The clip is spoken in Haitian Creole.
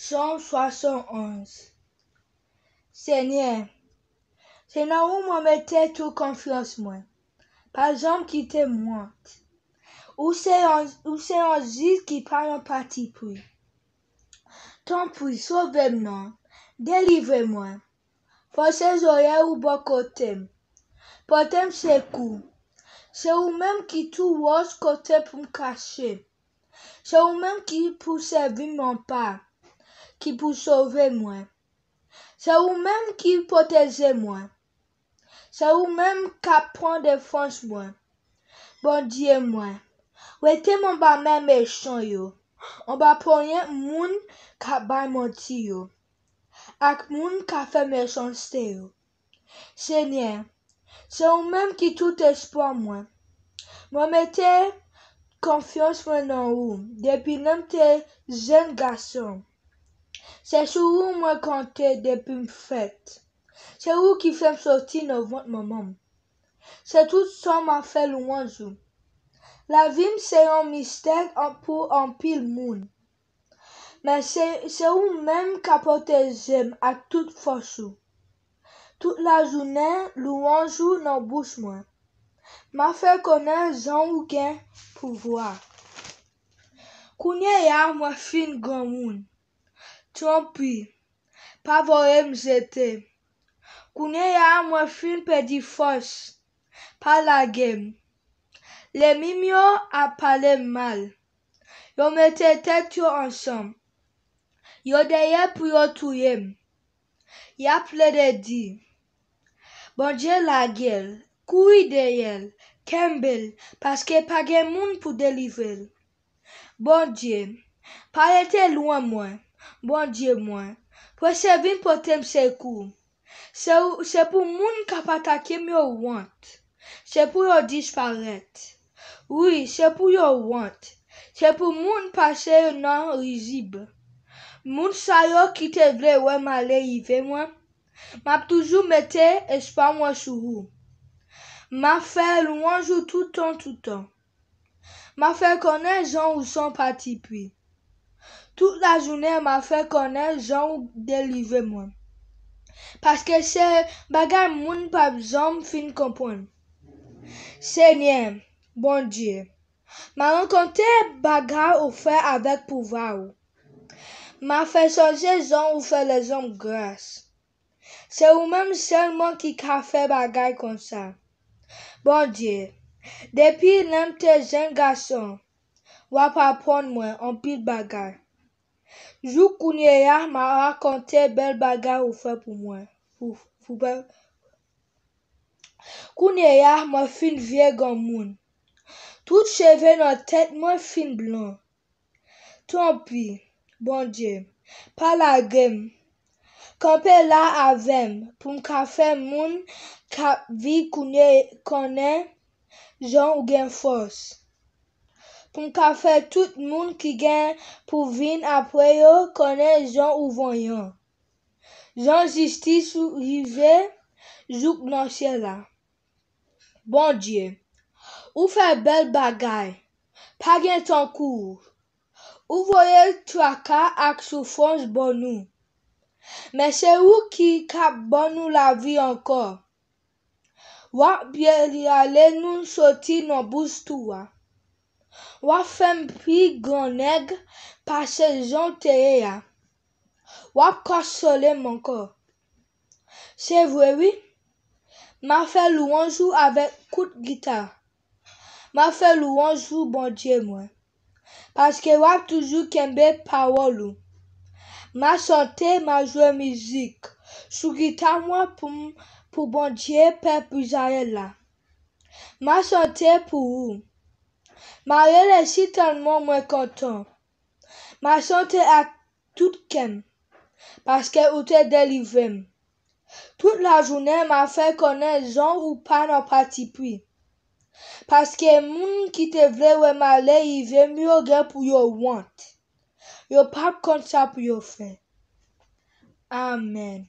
171. Seigneur, c'est là où moi mettais tout confiance moi. Par exemple, qui te Ou c'est un, juste qui parle en partie, pour. Tant pour sauve-moi, délivre-moi. ces oreilles ou bon côté. Portez coups, C'est vous-même qui tout vos côté pour me cacher. C'est vous-même qui pour servir mon pas. Ki pou sove mwen. Se ou men ki poteze mwen. Se ou men ka pran defans mwen. Bon diye mwen. Ou ete mwen ba men mechon yo. Mwen ba pran yon moun ka bay moti yo. Ak moun ka fe mechon ste yo. Se nyen. Se ou men ki tout espran mwen. Mwen me te konfians mwen nan ou. Depi nem te zen gason. Se sou ou mwen kante depi mwen fet. Se ou ki fem soti nou vwant mwen mwem. Se tout son mwen fe lou anjou. La vim se yon mistek anpou anpil moun. Men se ou men kapote zem ak tout fosou. Tout la zounen lou anjou nan bous mwen. Mwen fe konen zan ou gen pou vwa. Kounye ya mwen fin gwen moun. pas Chompi pavoyem zete force, pas la palagem les mimios a parlé mal yo mettez tête yo ensemble yo deye pou yo touyem ya plaidé dit bon Dieu la gueule couille derrière ?« Campbell, parce que pas gen monde pour délivrer bon Dieu pas été loin moi Bon diye mwen, presevin poten mse kou. Se pou moun kapatakem yo want. Se pou yo disparete. Oui, se pou yo want. Se pou moun pase nan rizib. Moun sayo kite vle wè male yive mwen. Map toujou mette espa mwen souhou. Mafèl wanjou toutan toutan. Mafèl konen jan ou san pati pwi. Tout la zounen ma fe konen zon ou delive mwen. Paske se bagay moun pap zon fin kompon. Senyen, bon diye. Ma renkonte bagay ou fe avèk pouvar ou. Ma fe sonje zon ou fe le zon grase. Se ou menm selman ki ka fe bagay kon sa. Bon diye. Depi nemte zen gason wap apon mwen anpit bagay. Jou kounye yar ma rakante bel bagar ou fe pou mwen. Kounye yar man fin viegan moun. Tout cheve nan tet man fin blan. Tonpi, bon diye, pala gem. Kampela avem pou mka fe moun kapvi kounye konen jan ou gen fos. Poun ka fe tout moun ki gen pou vin apwe yo kone zan ou vanyan. Zan jistis ou jive, zup nan chela. Bon dje, ou fe bel bagay, pa gen ton kou. Ou voye l'twaka ak soufons bon nou. Men se ou ki kap bon nou la vi ankor. Wak biye li ale nou nsoti nan bou stouwa. Wap fèm pi gwen neg pa se zon teye ya Wap konsole mwen kor Se vwewi Ma fè lou anjou avè kout gita Ma fè lou anjou bon dje mwen Paske wap toujou kembe pawol ou Ma sante ma jwe mizik Sou gita mwen pou bon dje pèpou zayen la Ma sante pou ou Ma rele si tanman mwen kontan. Ma sante ak tout kem. Paske ou te delivem. Tout la jounen ma fe konen zon ou pan an pati pri. Paske moun ki te vle we male yivem yo gen pou yo want. Yo pap kont sa pou yo fe. Amen.